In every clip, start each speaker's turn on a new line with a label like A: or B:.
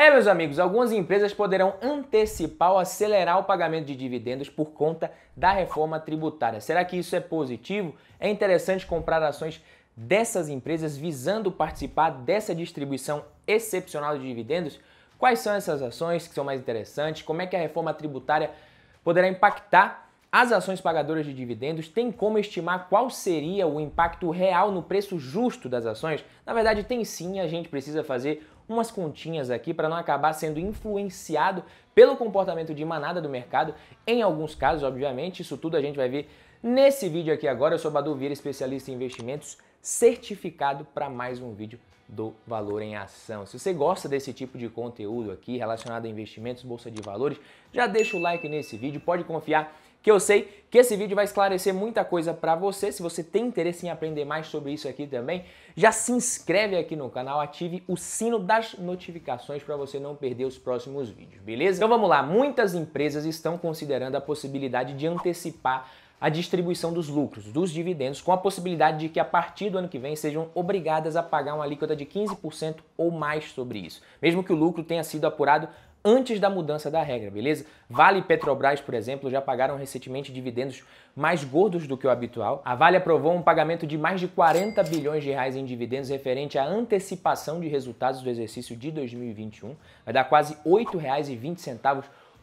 A: É, meus amigos, algumas empresas poderão antecipar ou acelerar o pagamento de dividendos por conta da reforma tributária. Será que isso é positivo? É interessante comprar ações dessas empresas visando participar dessa distribuição excepcional de dividendos? Quais são essas ações que são mais interessantes? Como é que a reforma tributária poderá impactar as ações pagadoras de dividendos têm como estimar qual seria o impacto real no preço justo das ações? Na verdade, tem sim, a gente precisa fazer umas continhas aqui para não acabar sendo influenciado pelo comportamento de manada do mercado. Em alguns casos, obviamente, isso tudo a gente vai ver nesse vídeo aqui agora. Eu sou Badu Vieira, especialista em investimentos, certificado para mais um vídeo do Valor em Ação. Se você gosta desse tipo de conteúdo aqui relacionado a investimentos, bolsa de valores, já deixa o like nesse vídeo, pode confiar que eu sei que esse vídeo vai esclarecer muita coisa para você. Se você tem interesse em aprender mais sobre isso aqui também, já se inscreve aqui no canal, ative o sino das notificações para você não perder os próximos vídeos, beleza? Então vamos lá, muitas empresas estão considerando a possibilidade de antecipar a distribuição dos lucros, dos dividendos, com a possibilidade de que a partir do ano que vem sejam obrigadas a pagar uma alíquota de 15% ou mais sobre isso, mesmo que o lucro tenha sido apurado antes da mudança da regra, beleza? Vale e Petrobras, por exemplo, já pagaram recentemente dividendos mais gordos do que o habitual. A Vale aprovou um pagamento de mais de 40 bilhões de reais em dividendos referente à antecipação de resultados do exercício de 2021. Vai dar quase R$ 8,20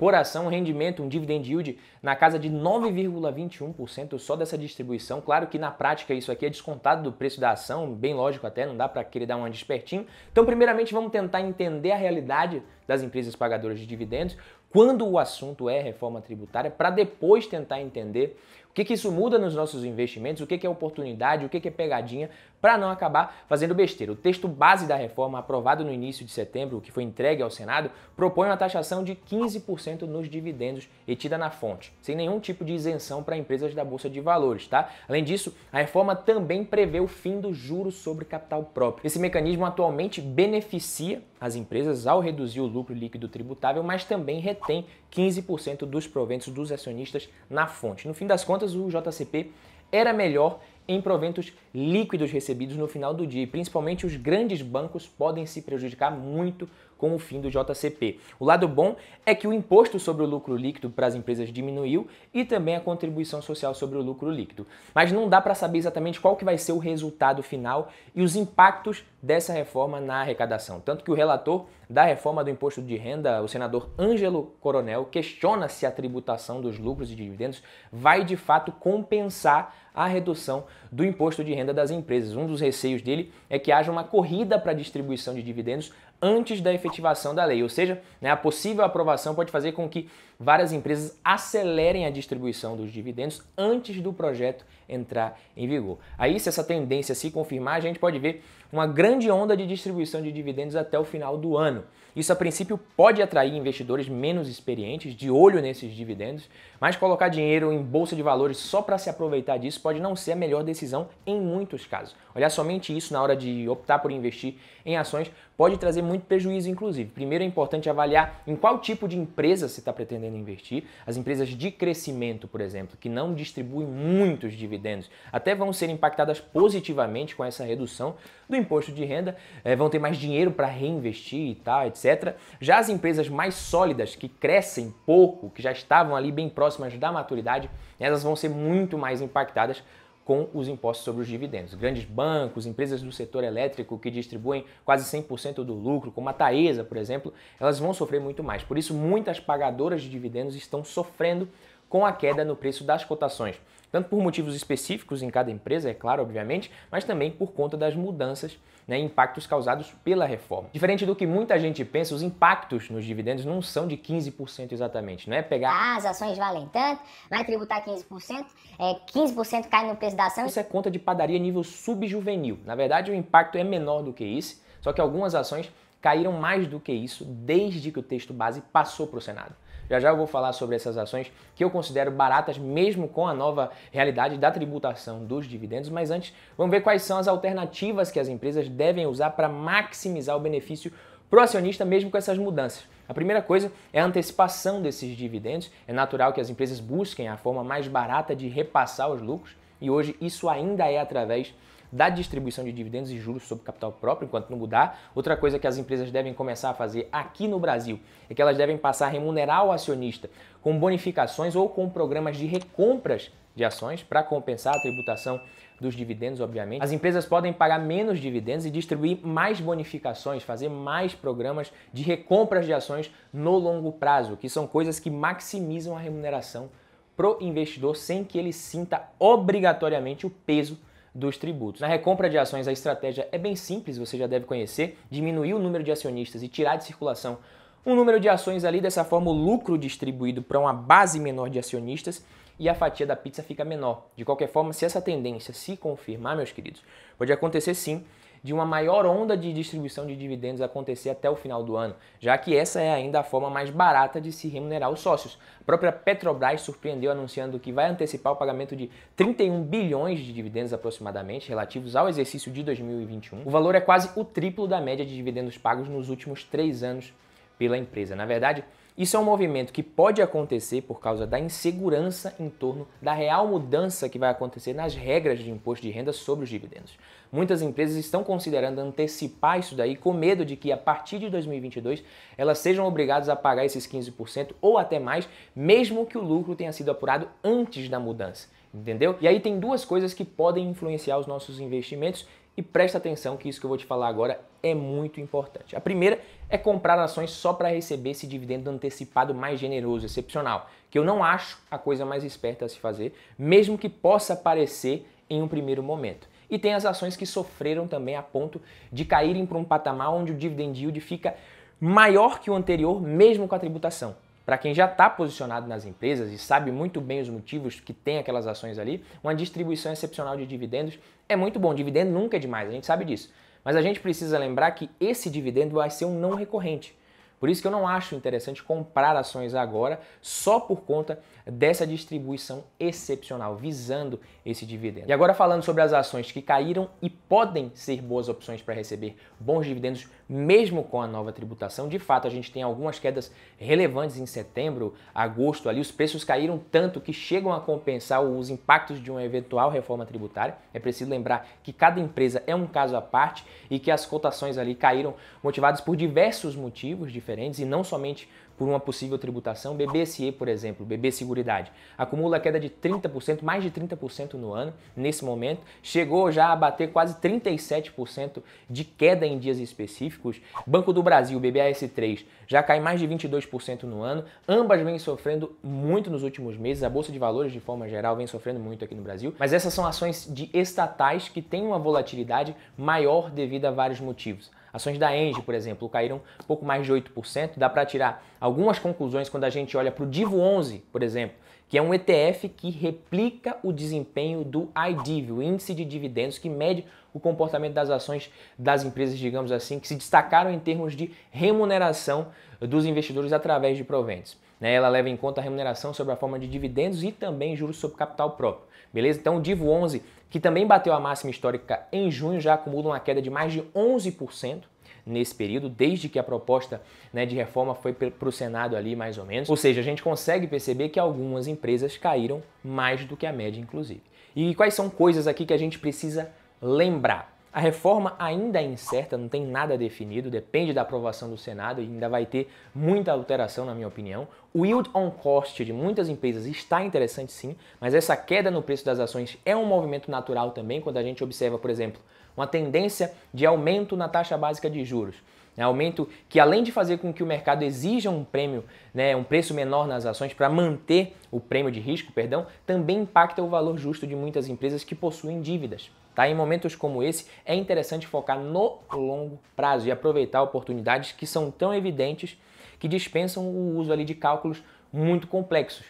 A: por ação, um rendimento, um dividend yield na casa de 9,21% só dessa distribuição. Claro que na prática isso aqui é descontado do preço da ação, bem lógico até, não dá para querer dar um despertinho. Então, primeiramente, vamos tentar entender a realidade das empresas pagadoras de dividendos quando o assunto é reforma tributária, para depois tentar entender o que, que isso muda nos nossos investimentos? O que, que é oportunidade? O que, que é pegadinha? Para não acabar fazendo besteira. O texto base da reforma, aprovado no início de setembro, que foi entregue ao Senado, propõe uma taxação de 15% nos dividendos retida na fonte, sem nenhum tipo de isenção para empresas da Bolsa de Valores, tá? Além disso, a reforma também prevê o fim do juro sobre capital próprio. Esse mecanismo atualmente beneficia as empresas ao reduzir o lucro líquido tributável, mas também retém 15% dos proventos dos acionistas na fonte. No fim das contas, contas, o JCP era melhor em proventos líquidos recebidos no final do dia, e principalmente os grandes bancos podem se prejudicar muito com o fim do JCP. O lado bom é que o imposto sobre o lucro líquido para as empresas diminuiu e também a contribuição social sobre o lucro líquido. Mas não dá para saber exatamente qual que vai ser o resultado final e os impactos dessa reforma na arrecadação. Tanto que o relator da reforma do imposto de renda, o senador Ângelo Coronel questiona se a tributação dos lucros e dividendos vai de fato compensar a redução do imposto de renda das empresas. Um dos receios dele é que haja uma corrida para a distribuição de dividendos antes da efetivação da lei, ou seja, né, a possível aprovação pode fazer com que várias empresas acelerem a distribuição dos dividendos antes do projeto entrar em vigor. Aí, se essa tendência se confirmar, a gente pode ver uma grande onda de distribuição de dividendos até o final do ano. Isso, a princípio, pode atrair investidores menos experientes, de olho nesses dividendos, mas colocar dinheiro em bolsa de valores só para se aproveitar disso pode não ser a melhor decisão em muitos casos. Olhar somente isso na hora de optar por investir em ações pode trazer muito prejuízo, inclusive. Primeiro é importante avaliar em qual tipo de empresa você está pretendendo investir. As empresas de crescimento, por exemplo, que não distribuem muitos dividendos dividendos até vão ser impactadas positivamente com essa redução do imposto de renda, é, vão ter mais dinheiro para reinvestir e tal, etc. Já as empresas mais sólidas, que crescem pouco, que já estavam ali bem próximas da maturidade, elas vão ser muito mais impactadas com os impostos sobre os dividendos. Grandes bancos, empresas do setor elétrico que distribuem quase 100% do lucro, como a Taesa, por exemplo, elas vão sofrer muito mais. Por isso, muitas pagadoras de dividendos estão sofrendo com a queda no preço das cotações, tanto por motivos específicos em cada empresa, é claro, obviamente, mas também por conta das mudanças né, impactos causados pela reforma. Diferente do que muita gente pensa, os impactos nos dividendos não são de 15% exatamente, não é pegar... Ah, as ações valem tanto, vai tributar 15%, é, 15% cai no preço da ação... Isso é conta de padaria nível subjuvenil. Na verdade, o impacto é menor do que isso, só que algumas ações caíram mais do que isso desde que o texto base passou para o Senado. Já já eu vou falar sobre essas ações que eu considero baratas mesmo com a nova realidade da tributação dos dividendos, mas antes vamos ver quais são as alternativas que as empresas devem usar para maximizar o benefício para o acionista mesmo com essas mudanças. A primeira coisa é a antecipação desses dividendos. É natural que as empresas busquem a forma mais barata de repassar os lucros e hoje isso ainda é através da distribuição de dividendos e juros sobre capital próprio, enquanto não mudar. Outra coisa que as empresas devem começar a fazer aqui no Brasil é que elas devem passar a remunerar o acionista com bonificações ou com programas de recompras de ações para compensar a tributação dos dividendos, obviamente. As empresas podem pagar menos dividendos e distribuir mais bonificações, fazer mais programas de recompras de ações no longo prazo, que são coisas que maximizam a remuneração pro investidor sem que ele sinta obrigatoriamente o peso dos tributos. Na recompra de ações, a estratégia é bem simples, você já deve conhecer: diminuir o número de acionistas e tirar de circulação um número de ações ali, dessa forma o lucro distribuído para uma base menor de acionistas e a fatia da pizza fica menor. De qualquer forma, se essa tendência se confirmar, meus queridos, pode acontecer sim de uma maior onda de distribuição de dividendos acontecer até o final do ano, já que essa é ainda a forma mais barata de se remunerar os sócios. A própria Petrobras surpreendeu anunciando que vai antecipar o pagamento de 31 bilhões de dividendos aproximadamente relativos ao exercício de 2021. O valor é quase o triplo da média de dividendos pagos nos últimos três anos pela empresa. Na verdade, isso é um movimento que pode acontecer por causa da insegurança em torno da real mudança que vai acontecer nas regras de imposto de renda sobre os dividendos. Muitas empresas estão considerando antecipar isso daí com medo de que a partir de 2022 elas sejam obrigadas a pagar esses 15% ou até mais, mesmo que o lucro tenha sido apurado antes da mudança entendeu? E aí tem duas coisas que podem influenciar os nossos investimentos e presta atenção que isso que eu vou te falar agora é muito importante. A primeira é comprar ações só para receber esse dividendo antecipado mais generoso, excepcional, que eu não acho a coisa mais esperta a se fazer, mesmo que possa parecer em um primeiro momento. E tem as ações que sofreram também a ponto de caírem para um patamar onde o dividend yield fica maior que o anterior, mesmo com a tributação. Para quem já está posicionado nas empresas e sabe muito bem os motivos que tem aquelas ações ali, uma distribuição excepcional de dividendos é muito bom. Dividendo nunca é demais, a gente sabe disso. Mas a gente precisa lembrar que esse dividendo vai ser um não recorrente. Por isso que eu não acho interessante comprar ações agora só por conta dessa distribuição excepcional, visando esse dividendo. E agora falando sobre as ações que caíram e podem ser boas opções para receber bons dividendos, mesmo com a nova tributação. De fato, a gente tem algumas quedas relevantes em setembro, agosto ali, os preços caíram tanto que chegam a compensar os impactos de uma eventual reforma tributária. É preciso lembrar que cada empresa é um caso à parte e que as cotações ali caíram motivadas por diversos motivos diferentes diferentes e não somente por uma possível tributação. BBSE, por exemplo, BB Seguridade, acumula queda de 30%, mais de 30% no ano, nesse momento. Chegou já a bater quase 37% de queda em dias específicos. Banco do Brasil, BBAS3, já cai mais de 22% no ano. Ambas vêm sofrendo muito nos últimos meses. A Bolsa de Valores, de forma geral, vem sofrendo muito aqui no Brasil. Mas essas são ações de estatais que têm uma volatilidade maior devido a vários motivos. Ações da Engie, por exemplo, caíram pouco mais de 8%. Dá para tirar algumas conclusões quando a gente olha para o Divo 11, por exemplo, que é um ETF que replica o desempenho do IDIV, o Índice de Dividendos, que mede o comportamento das ações das empresas, digamos assim, que se destacaram em termos de remuneração dos investidores através de proventos. Né? Ela leva em conta a remuneração sobre a forma de dividendos e também juros sobre capital próprio. Beleza? Então o DIVO 11, que também bateu a máxima histórica em junho, já acumula uma queda de mais de 11% nesse período, desde que a proposta né, de reforma foi para o Senado ali, mais ou menos. Ou seja, a gente consegue perceber que algumas empresas caíram mais do que a média, inclusive. E quais são coisas aqui que a gente precisa lembrar? A reforma ainda é incerta, não tem nada definido, depende da aprovação do Senado e ainda vai ter muita alteração, na minha opinião. O yield on cost de muitas empresas está interessante sim, mas essa queda no preço das ações é um movimento natural também, quando a gente observa, por exemplo, uma tendência de aumento na taxa básica de juros. É aumento que, além de fazer com que o mercado exija um prêmio, né, um preço menor nas ações para manter o prêmio de risco, perdão, também impacta o valor justo de muitas empresas que possuem dívidas. Tá? Em momentos como esse, é interessante focar no longo prazo e aproveitar oportunidades que são tão evidentes que dispensam o uso ali de cálculos muito complexos.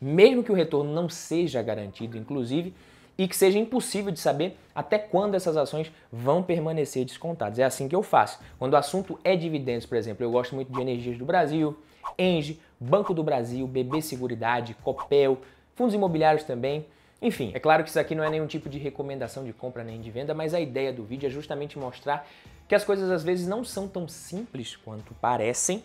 A: Mesmo que o retorno não seja garantido, inclusive, e que seja impossível de saber até quando essas ações vão permanecer descontadas. É assim que eu faço. Quando o assunto é dividendos, por exemplo, eu gosto muito de Energias do Brasil, Enge, Banco do Brasil, BB Seguridade, Copel, fundos imobiliários também. Enfim, é claro que isso aqui não é nenhum tipo de recomendação de compra nem de venda, mas a ideia do vídeo é justamente mostrar que as coisas às vezes não são tão simples quanto parecem,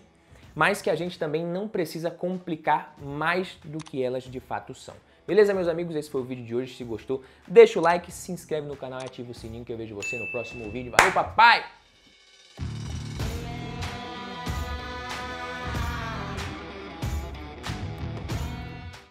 A: mas que a gente também não precisa complicar mais do que elas de fato são. Beleza, meus amigos? Esse foi o vídeo de hoje. Se gostou, deixa o like, se inscreve no canal e ativa o sininho que eu vejo você no próximo vídeo. Valeu, papai!